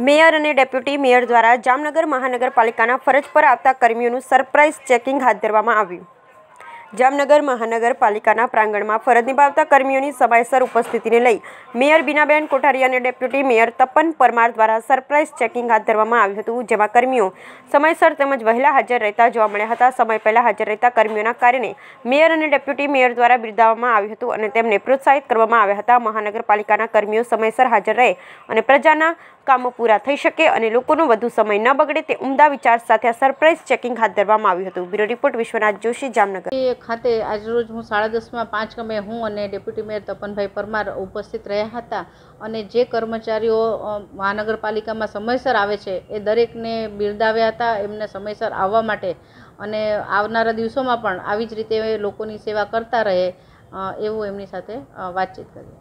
mayor અને deputy mayor દ્વારા જામનગર મહાનગરપાલિકાના ફરજ પર આવતા કર્મીઓનું સરપ્રાઇઝ ચેકિંગ હાથ ધરવામાં આવ્યું જામનગર મહાનગરપાલિકાના પ્રાંગણમાં ફરજ નિભાવતા કર્મીઓની સમયસર ઉપસ્થિતિને લઈ મેયર બીનાબેન કોઠારી અને ડેપ્યુટી મેયર તપન પરમાર દ્વારા સરપ્રાઇઝ ચેકિંગ હાથ ધરવામાં આવ્યું હતું જેમાં કર્મીઓ સમયસર તેમજ વહેલા હાજર રહેતા જોવા મળ્યા હતા સમય પહેલાં હાજર રહેતા કર્મીઓના કાર્યને મેયર અને ડેપ્યુટી મેયર દ્વારા બિરદાવવામાં આવ્યું હતું અને તેમને પ્રોત્સાહિત કરવામાં આવ્યા હતા મહાનગરપાલિકાના કર્મીઓ સમયસર હાજર રહે અને પ્રજાના કામો પૂરા થઈ શકે અને લોકોનો વધુ સમય ન બગડે તે ઉમદા વિચાર સાથે સરપ્રાઇઝ ચેકિંગ હાથ ધરવામાં આવ્યું હતું બ્યુરો રિપોર્ટ વિશ્વનાથ જોશી જામનગર ખાતે આજરોજ હું સાડા દસમાં પાંચ કમે હું અને ડેપ્યુટી મેયર તપનભાઈ પરમાર ઉપસ્થિત રહ્યા હતા અને જે કર્મચારીઓ મહાનગરપાલિકામાં સમયસર આવે છે એ દરેકને બિરદાવ્યા હતા એમને સમયસર આવવા માટે અને આવનારા દિવસોમાં પણ આવી જ રીતે લોકોની સેવા કરતા રહે એવું એમની સાથે વાતચીત કરી